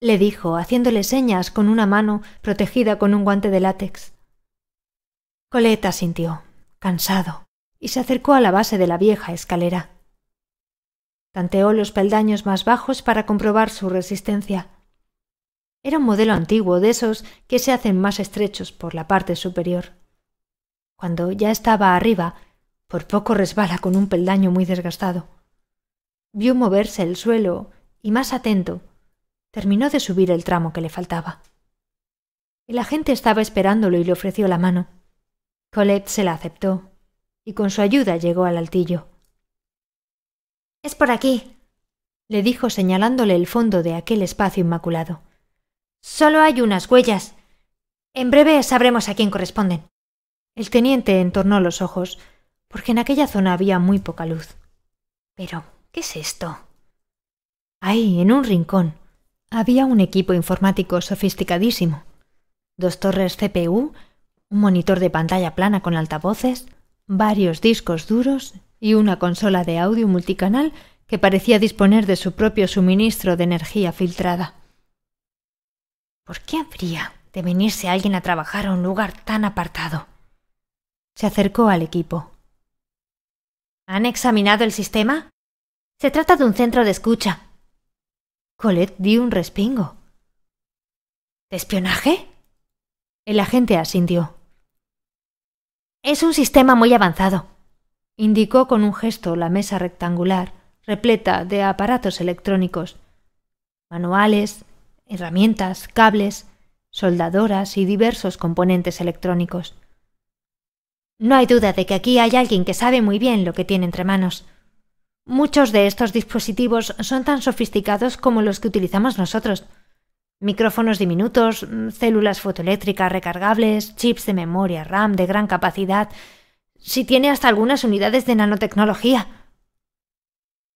le dijo, haciéndole señas con una mano protegida con un guante de látex. Coleta sintió, cansado, y se acercó a la base de la vieja escalera. Tanteó los peldaños más bajos para comprobar su resistencia. Era un modelo antiguo, de esos que se hacen más estrechos por la parte superior. Cuando ya estaba arriba, por poco resbala con un peldaño muy desgastado. Vio moverse el suelo y, más atento, terminó de subir el tramo que le faltaba. El agente estaba esperándolo y le ofreció la mano. Colette se la aceptó, y con su ayuda llegó al altillo. Es por aquí, le dijo señalándole el fondo de aquel espacio inmaculado. Solo hay unas huellas. En breve sabremos a quién corresponden. El teniente entornó los ojos, porque en aquella zona había muy poca luz. Pero, ¿qué es esto? Ahí, en un rincón, había un equipo informático sofisticadísimo. Dos torres CPU, un monitor de pantalla plana con altavoces, varios discos duros y una consola de audio multicanal que parecía disponer de su propio suministro de energía filtrada. ¿Por qué habría de venirse alguien a trabajar a un lugar tan apartado? Se acercó al equipo. ¿Han examinado el sistema? Se trata de un centro de escucha. Colette dio un respingo. ¿De espionaje? El agente asintió. Es un sistema muy avanzado. Indicó con un gesto la mesa rectangular, repleta de aparatos electrónicos, manuales, herramientas, cables, soldadoras y diversos componentes electrónicos. No hay duda de que aquí hay alguien que sabe muy bien lo que tiene entre manos. Muchos de estos dispositivos son tan sofisticados como los que utilizamos nosotros. Micrófonos diminutos, células fotoeléctricas recargables, chips de memoria RAM de gran capacidad, si tiene hasta algunas unidades de nanotecnología.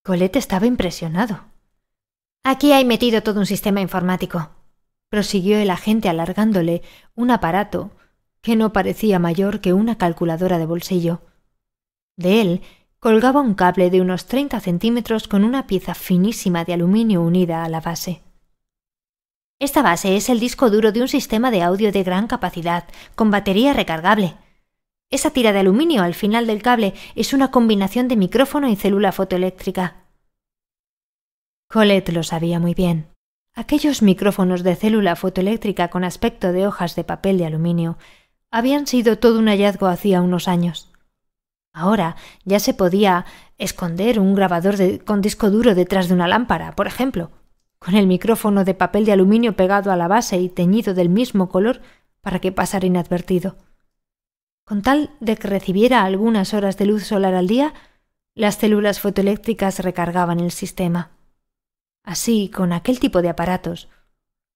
Colette estaba impresionado. Aquí hay metido todo un sistema informático, prosiguió el agente alargándole un aparato que no parecía mayor que una calculadora de bolsillo. De él colgaba un cable de unos 30 centímetros con una pieza finísima de aluminio unida a la base. Esta base es el disco duro de un sistema de audio de gran capacidad, con batería recargable, esa tira de aluminio al final del cable es una combinación de micrófono y célula fotoeléctrica. Colette lo sabía muy bien. Aquellos micrófonos de célula fotoeléctrica con aspecto de hojas de papel de aluminio habían sido todo un hallazgo hacía unos años. Ahora ya se podía esconder un grabador con disco duro detrás de una lámpara, por ejemplo, con el micrófono de papel de aluminio pegado a la base y teñido del mismo color para que pasara inadvertido. Con tal de que recibiera algunas horas de luz solar al día, las células fotoeléctricas recargaban el sistema. Así, con aquel tipo de aparatos,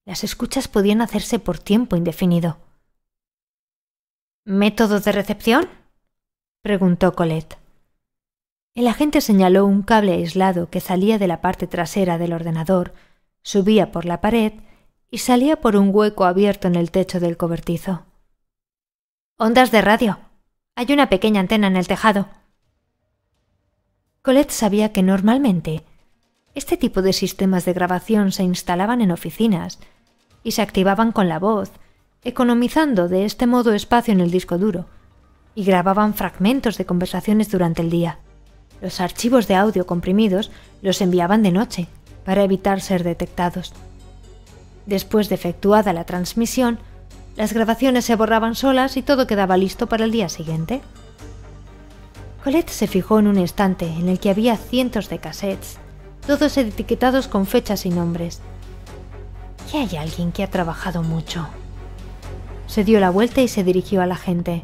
las escuchas podían hacerse por tiempo indefinido. ¿Método de recepción? preguntó Colette. El agente señaló un cable aislado que salía de la parte trasera del ordenador, subía por la pared y salía por un hueco abierto en el techo del cobertizo. Ondas de radio. Hay una pequeña antena en el tejado. Colette sabía que normalmente este tipo de sistemas de grabación se instalaban en oficinas y se activaban con la voz, economizando de este modo espacio en el disco duro, y grababan fragmentos de conversaciones durante el día. Los archivos de audio comprimidos los enviaban de noche para evitar ser detectados. Después de efectuada la transmisión, las grabaciones se borraban solas y todo quedaba listo para el día siguiente. Colette se fijó en un estante en el que había cientos de cassettes, todos etiquetados con fechas y nombres. Y hay alguien que ha trabajado mucho. Se dio la vuelta y se dirigió a la gente.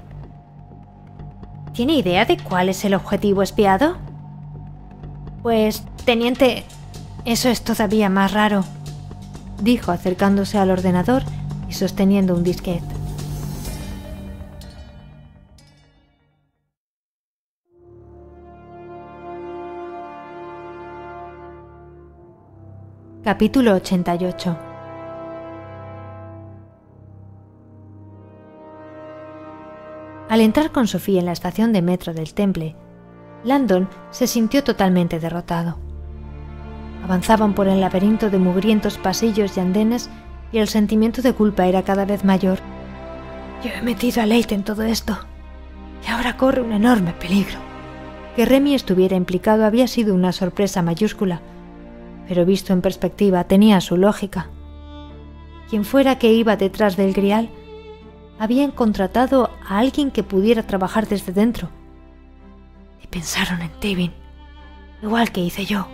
¿Tiene idea de cuál es el objetivo espiado? Pues, teniente, eso es todavía más raro, dijo acercándose al ordenador y sosteniendo un disquete. Capítulo 88 Al entrar con Sofía en la estación de metro del Temple, Landon se sintió totalmente derrotado. Avanzaban por el laberinto de mugrientos pasillos y andenes el sentimiento de culpa era cada vez mayor. Yo he metido a Leite en todo esto y ahora corre un enorme peligro. Que Remy estuviera implicado había sido una sorpresa mayúscula, pero visto en perspectiva tenía su lógica. Quien fuera que iba detrás del grial, habían contratado a alguien que pudiera trabajar desde dentro. Y pensaron en Tevin, igual que hice yo.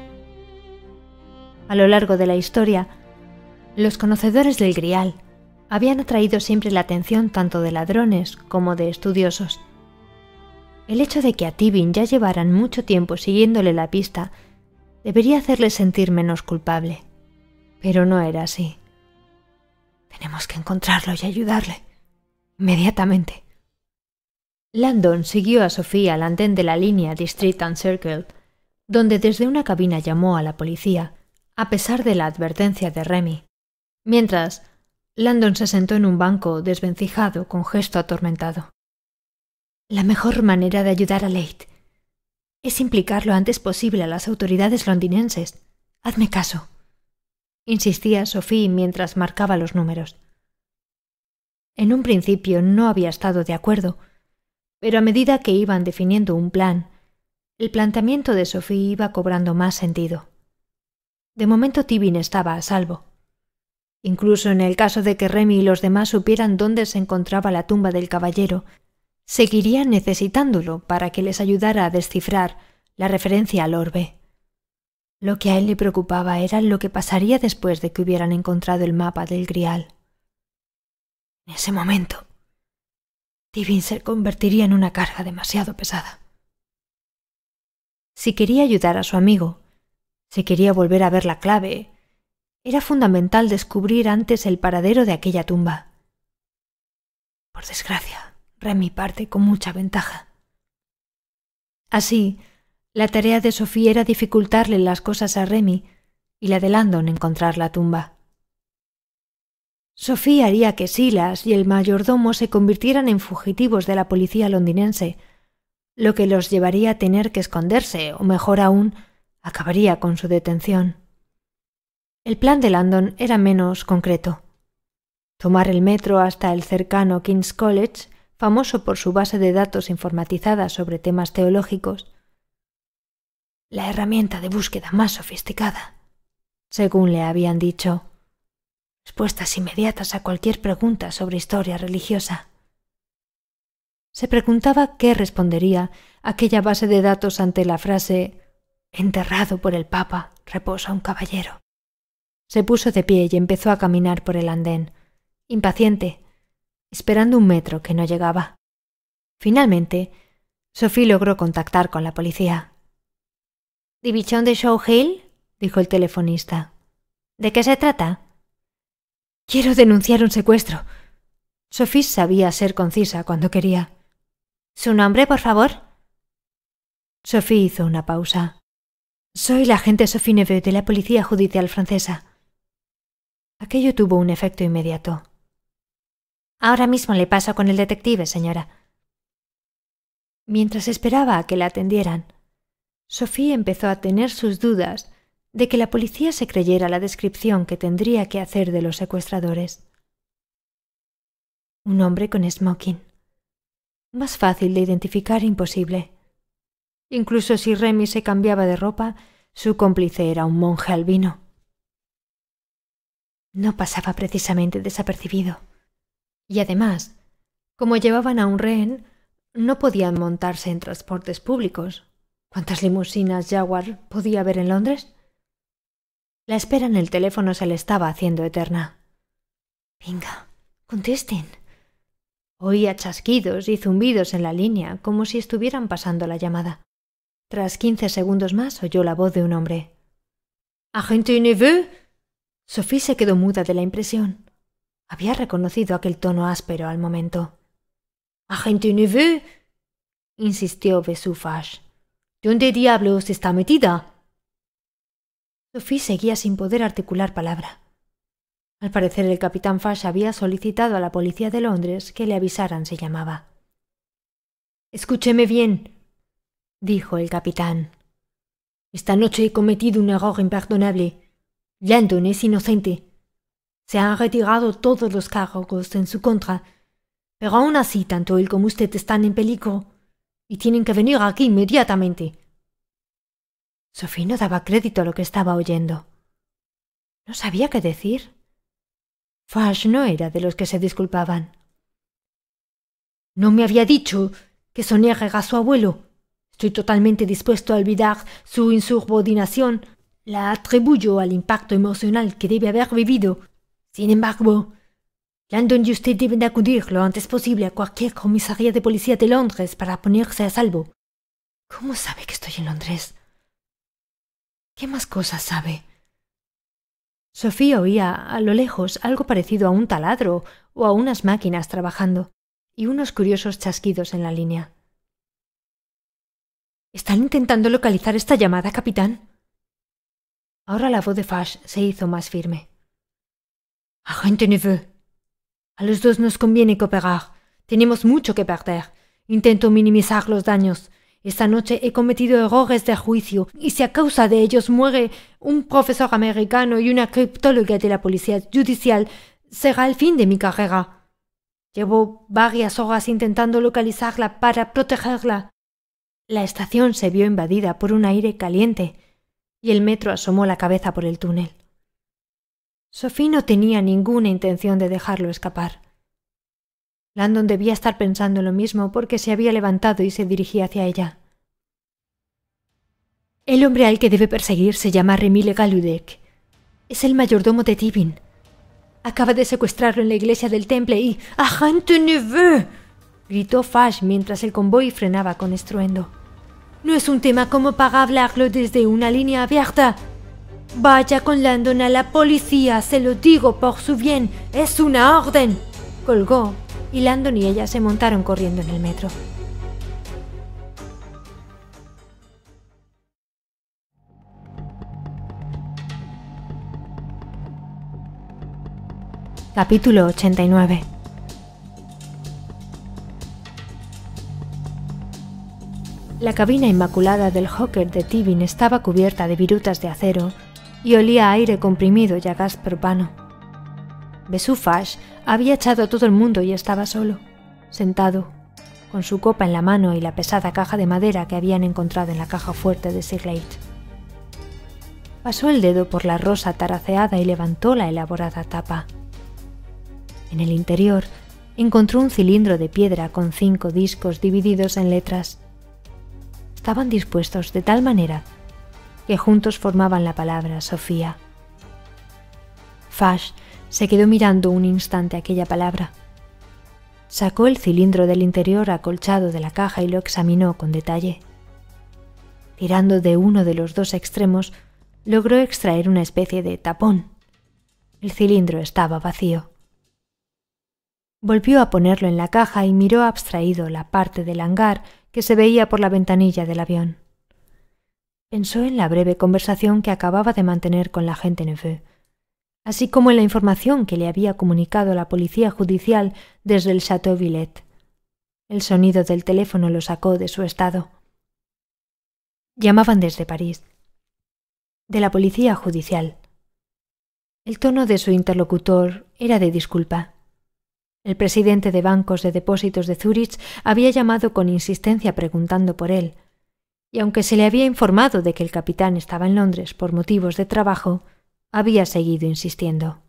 A lo largo de la historia, los conocedores del Grial habían atraído siempre la atención tanto de ladrones como de estudiosos. El hecho de que a Tibin ya llevaran mucho tiempo siguiéndole la pista debería hacerle sentir menos culpable, pero no era así. Tenemos que encontrarlo y ayudarle. Inmediatamente. Landon siguió a Sofía al andén de la línea District and Circle, donde desde una cabina llamó a la policía, a pesar de la advertencia de Remy. Mientras, Landon se sentó en un banco desvencijado con gesto atormentado. La mejor manera de ayudar a Leight es implicar lo antes posible a las autoridades londinenses. Hazme caso, insistía Sophie mientras marcaba los números. En un principio no había estado de acuerdo, pero a medida que iban definiendo un plan, el planteamiento de Sophie iba cobrando más sentido. De momento Tibin estaba a salvo Incluso en el caso de que Remy y los demás supieran dónde se encontraba la tumba del caballero, seguirían necesitándolo para que les ayudara a descifrar la referencia al orbe. Lo que a él le preocupaba era lo que pasaría después de que hubieran encontrado el mapa del grial. En ese momento, Tivin se convertiría en una carga demasiado pesada. Si quería ayudar a su amigo, si quería volver a ver la clave, era fundamental descubrir antes el paradero de aquella tumba. Por desgracia, Remy parte con mucha ventaja. Así, la tarea de Sofía era dificultarle las cosas a Remy y la de Landon encontrar la tumba. Sofía haría que Silas y el mayordomo se convirtieran en fugitivos de la policía londinense, lo que los llevaría a tener que esconderse, o mejor aún, acabaría con su detención. El plan de Landon era menos concreto. Tomar el metro hasta el cercano King's College, famoso por su base de datos informatizada sobre temas teológicos, la herramienta de búsqueda más sofisticada, según le habían dicho, respuestas inmediatas a cualquier pregunta sobre historia religiosa. Se preguntaba qué respondería aquella base de datos ante la frase Enterrado por el Papa reposa un caballero. Se puso de pie y empezó a caminar por el andén, impaciente, esperando un metro que no llegaba. Finalmente, Sophie logró contactar con la policía. ¿División de Show Hill? dijo el telefonista. ¿De qué se trata? Quiero denunciar un secuestro. Sophie sabía ser concisa cuando quería. ¿Su nombre, por favor? Sophie hizo una pausa. Soy la agente Sophie Neveu de la Policía Judicial Francesa. Aquello tuvo un efecto inmediato. Ahora mismo le pasa con el detective, señora. Mientras esperaba a que la atendieran, Sofía empezó a tener sus dudas de que la policía se creyera la descripción que tendría que hacer de los secuestradores. Un hombre con smoking. Más fácil de identificar imposible. Incluso si Remy se cambiaba de ropa, su cómplice era un monje albino no pasaba precisamente desapercibido. Y además, como llevaban a un rehén, no podían montarse en transportes públicos. ¿Cuántas limusinas Jaguar podía haber en Londres? La espera en el teléfono se le estaba haciendo eterna. Venga, contesten. Oía chasquidos y zumbidos en la línea, como si estuvieran pasando la llamada. Tras quince segundos más oyó la voz de un hombre. Agente Sophie se quedó muda de la impresión. Había reconocido aquel tono áspero al momento. Agente Neveu, insistió —¿De ¿Dónde diablos está metida? Sophie seguía sin poder articular palabra. Al parecer el capitán Fash había solicitado a la policía de Londres que le avisaran si llamaba. Escúcheme bien, dijo el capitán. Esta noche he cometido un error imperdonable. Landon es inocente. Se han retirado todos los cargos en su contra, pero aún así tanto él como usted están en peligro y tienen que venir aquí inmediatamente. Sophie no daba crédito a lo que estaba oyendo. No sabía qué decir. Farge no era de los que se disculpaban. No me había dicho que Sonia era su abuelo. Estoy totalmente dispuesto a olvidar su insubordinación la atribuyo al impacto emocional que debe haber vivido. Sin embargo, Landon y usted deben de acudir lo antes posible a cualquier comisaría de policía de Londres para ponerse a salvo. ¿Cómo sabe que estoy en Londres? ¿Qué más cosas sabe? Sofía oía a lo lejos algo parecido a un taladro o a unas máquinas trabajando, y unos curiosos chasquidos en la línea. ¿Están intentando localizar esta llamada, capitán? Ahora la voz de Fash se hizo más firme. Agente Neveu. A los dos nos conviene cooperar. Tenemos mucho que perder. Intento minimizar los daños. Esta noche he cometido errores de juicio y si a causa de ellos muere un profesor americano y una criptóloga de la policía judicial, será el fin de mi carrera. Llevo varias horas intentando localizarla para protegerla. La estación se vio invadida por un aire caliente y el metro asomó la cabeza por el túnel. Sophie no tenía ninguna intención de dejarlo escapar. Landon debía estar pensando lo mismo porque se había levantado y se dirigía hacia ella. El hombre al que debe perseguir se llama Remile Galudek. Es el mayordomo de Tivin. Acaba de secuestrarlo en la iglesia del temple y «¡Ajante Neveu! gritó Fash mientras el convoy frenaba con estruendo. No es un tema como para hablarlo desde una línea abierta. Vaya con Landon a la policía, se lo digo por su bien, es una orden. Colgó y Landon y ella se montaron corriendo en el metro. Capítulo 89 La cabina inmaculada del Hawker de Tibin estaba cubierta de virutas de acero y olía a aire comprimido y a gas propano. Besufash había echado a todo el mundo y estaba solo, sentado, con su copa en la mano y la pesada caja de madera que habían encontrado en la caja fuerte de Siglate. Pasó el dedo por la rosa taraceada y levantó la elaborada tapa. En el interior encontró un cilindro de piedra con cinco discos divididos en letras estaban dispuestos de tal manera que juntos formaban la palabra Sofía. Fash se quedó mirando un instante aquella palabra. Sacó el cilindro del interior acolchado de la caja y lo examinó con detalle. Tirando de uno de los dos extremos, logró extraer una especie de tapón. El cilindro estaba vacío. Volvió a ponerlo en la caja y miró abstraído la parte del hangar que se veía por la ventanilla del avión. Pensó en la breve conversación que acababa de mantener con la gente Neveu, así como en la información que le había comunicado la policía judicial desde el Chateau Villette. El sonido del teléfono lo sacó de su estado. Llamaban desde París. De la policía judicial. El tono de su interlocutor era de disculpa. El presidente de bancos de depósitos de Zúrich había llamado con insistencia preguntando por él, y aunque se le había informado de que el capitán estaba en Londres por motivos de trabajo, había seguido insistiendo.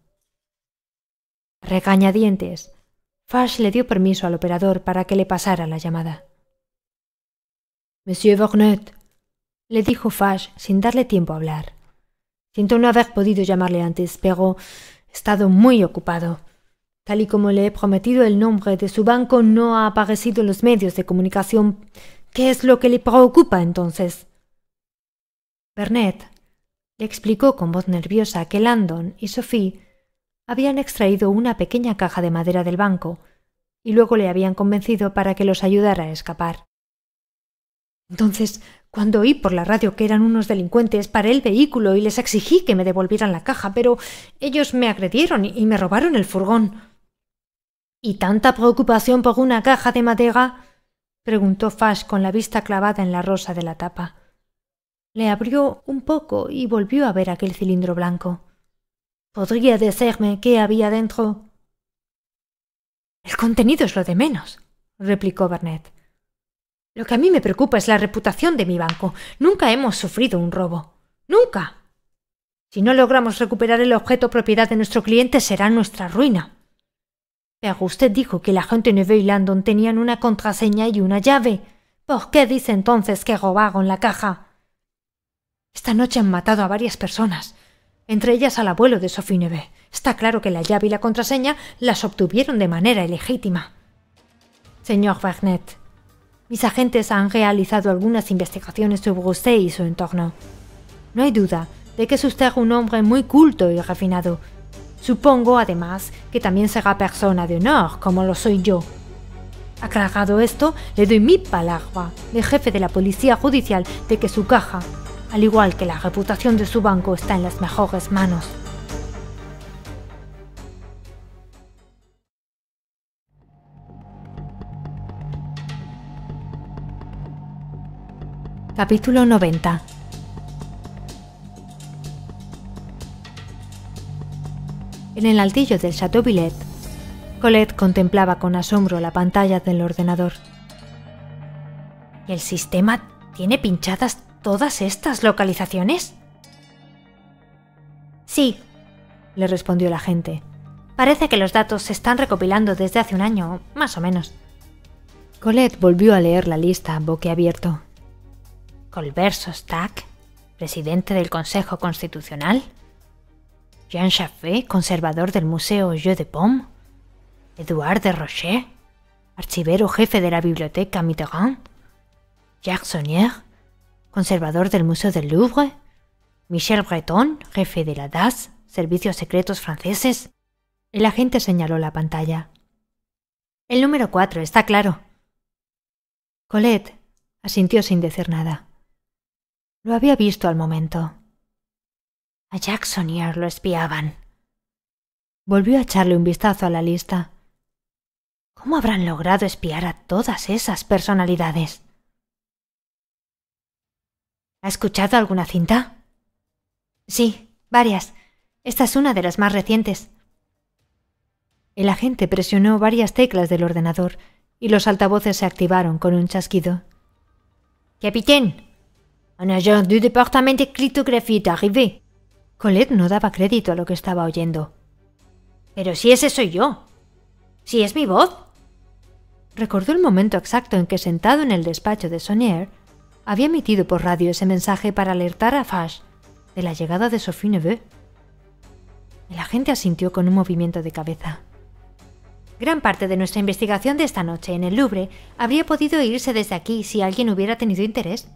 Regañadientes, Fash le dio permiso al operador para que le pasara la llamada. Monsieur Vornet», le dijo Fash sin darle tiempo a hablar. Siento no haber podido llamarle antes, pero he estado muy ocupado. Tal y como le he prometido, el nombre de su banco no ha aparecido en los medios de comunicación. ¿Qué es lo que le preocupa entonces? Bernet le explicó con voz nerviosa que Landon y Sophie habían extraído una pequeña caja de madera del banco y luego le habían convencido para que los ayudara a escapar. Entonces, cuando oí por la radio que eran unos delincuentes, paré el vehículo y les exigí que me devolvieran la caja, pero ellos me agredieron y me robaron el furgón. ¿Y tanta preocupación por una caja de madera? preguntó Fash con la vista clavada en la rosa de la tapa. Le abrió un poco y volvió a ver aquel cilindro blanco. ¿Podría decirme qué había dentro? El contenido es lo de menos, replicó Barnett. Lo que a mí me preocupa es la reputación de mi banco. Nunca hemos sufrido un robo. Nunca. Si no logramos recuperar el objeto propiedad de nuestro cliente será nuestra ruina. Pero usted dijo que la gente Neve y Landon tenían una contraseña y una llave. ¿Por qué dice entonces que robaron la caja? Esta noche han matado a varias personas, entre ellas al abuelo de Sophie Neve. Está claro que la llave y la contraseña las obtuvieron de manera ilegítima. Señor Bernet, mis agentes han realizado algunas investigaciones sobre usted y su entorno. No hay duda de que es usted un hombre muy culto y refinado, Supongo además que también será persona de honor, como lo soy yo. Aclarado esto, le doy mi palabra el jefe de la policía judicial de que su caja, al igual que la reputación de su banco, está en las mejores manos. Capítulo 90 en el altillo del Chateau Billet. Colette contemplaba con asombro la pantalla del ordenador. ¿El sistema tiene pinchadas todas estas localizaciones? Sí, le respondió la gente. Parece que los datos se están recopilando desde hace un año, más o menos. Colette volvió a leer la lista a abierto. colverso Stack, presidente del Consejo Constitucional, Jean Chaffé, conservador del Museo Jeux de Pomme, Edouard de Rocher, archivero jefe de la Biblioteca Mitterrand, Jacques conservador del Museo del Louvre, Michel Breton, jefe de la DAS, Servicios Secretos Franceses. El agente señaló la pantalla. El número cuatro, está claro. Colette asintió sin decir nada. Lo había visto al momento. A Jackson y lo espiaban. Volvió a echarle un vistazo a la lista. ¿Cómo habrán logrado espiar a todas esas personalidades? ¿Ha escuchado alguna cinta? Sí, varias. Esta es una de las más recientes. El agente presionó varias teclas del ordenador y los altavoces se activaron con un chasquido. Capitán, un agente del departamento de criptografía ha arrivé. Colette no daba crédito a lo que estaba oyendo. Pero si ese soy yo. Si es mi voz. Recordó el momento exacto en que sentado en el despacho de Sonier, había emitido por radio ese mensaje para alertar a Fash de la llegada de Sophie Neveu. El agente asintió con un movimiento de cabeza. Gran parte de nuestra investigación de esta noche en el Louvre habría podido irse desde aquí si alguien hubiera tenido interés.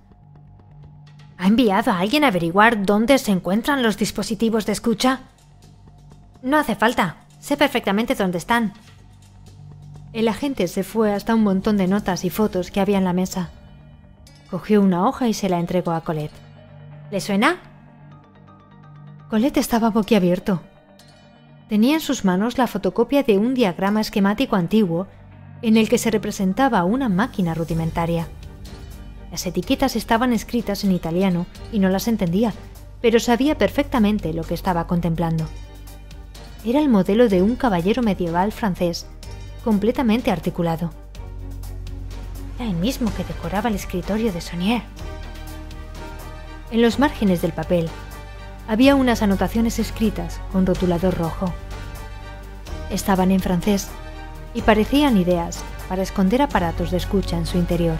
¿Ha enviado a alguien a averiguar dónde se encuentran los dispositivos de escucha? No hace falta. Sé perfectamente dónde están. El agente se fue hasta un montón de notas y fotos que había en la mesa. Cogió una hoja y se la entregó a Colette. ¿Le suena? Colette estaba boquiabierto. Tenía en sus manos la fotocopia de un diagrama esquemático antiguo en el que se representaba una máquina rudimentaria. Las etiquetas estaban escritas en italiano y no las entendía, pero sabía perfectamente lo que estaba contemplando. Era el modelo de un caballero medieval francés, completamente articulado. Era el mismo que decoraba el escritorio de Sonier. En los márgenes del papel había unas anotaciones escritas con rotulador rojo. Estaban en francés y parecían ideas para esconder aparatos de escucha en su interior.